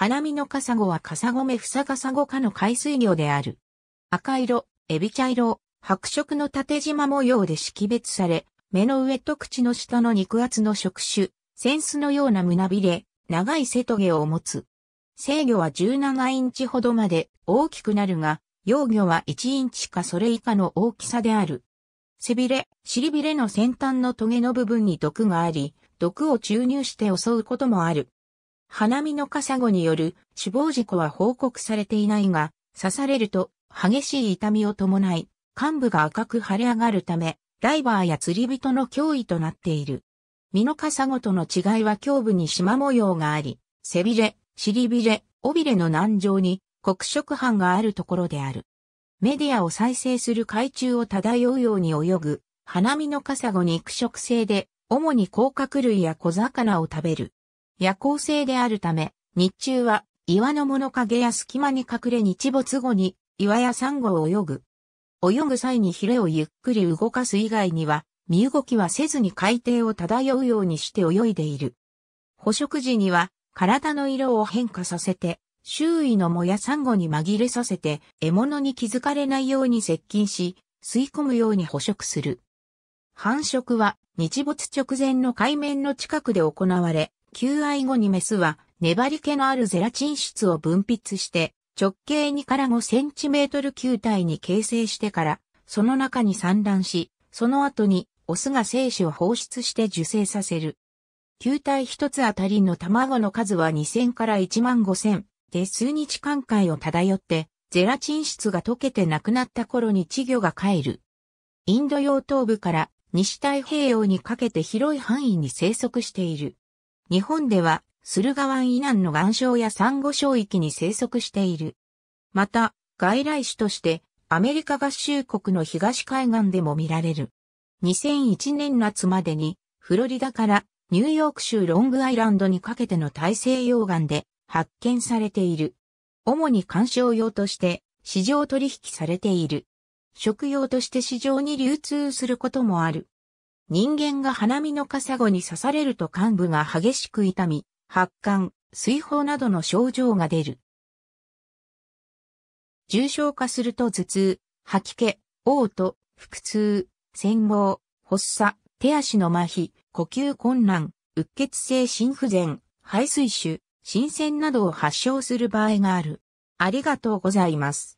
花見のカサゴはカサゴメフサカサゴ科の海水魚である。赤色、エビ茶色、白色の縦縞模様で識別され、目の上と口の下の肉厚の触手、扇子のような胸びれ、長い背棘を持つ。制魚は17インチほどまで大きくなるが、幼魚は1インチかそれ以下の大きさである。背びれ、尻びれの先端の棘の部分に毒があり、毒を注入して襲うこともある。花見のカサゴによる死亡事故は報告されていないが、刺されると激しい痛みを伴い、患部が赤く腫れ上がるため、ダイバーや釣り人の脅威となっている。ミノカサゴとの違いは胸部に縞模様があり、背びれ、尻びれ、尾びれの難上に黒色斑があるところである。メディアを再生する海中を漂うように泳ぐ、花見のカサゴに肉食性で、主に甲殻類や小魚を食べる。夜行性であるため、日中は岩の物陰や隙間に隠れ日没後に岩やサンゴを泳ぐ。泳ぐ際にヒレをゆっくり動かす以外には、身動きはせずに海底を漂うようにして泳いでいる。捕食時には体の色を変化させて、周囲の藻やサンゴに紛れさせて、獲物に気づかれないように接近し、吸い込むように捕食する。繁殖は日没直前の海面の近くで行われ、求愛後にメスは粘り気のあるゼラチン質を分泌して直径2から5センチメートル球体に形成してからその中に産卵し、その後にオスが精子を放出して受精させる。球体一つあたりの卵の数は2000から1万5000で数日間界を漂って、ゼラチン質が溶けてなくなった頃に稚魚が帰る。インド洋東部から西太平洋にかけて広い範囲に生息している。日本では駿河湾以南の岩礁や珊瑚礁域に生息している。また、外来種としてアメリカ合衆国の東海岸でも見られる。2001年夏までにフロリダからニューヨーク州ロングアイランドにかけての大西洋岸で発見されている。主に観賞用として市場取引されている。食用として市場に流通することもある。人間が花見のカサゴに刺されると患部が激しく痛み、発汗、水泡などの症状が出る。重症化すると頭痛、吐き気、嘔吐、腹痛、戦後、発作、手足の麻痺、呼吸困難、うっ血性心不全、肺水腫、心腺などを発症する場合がある。ありがとうございます。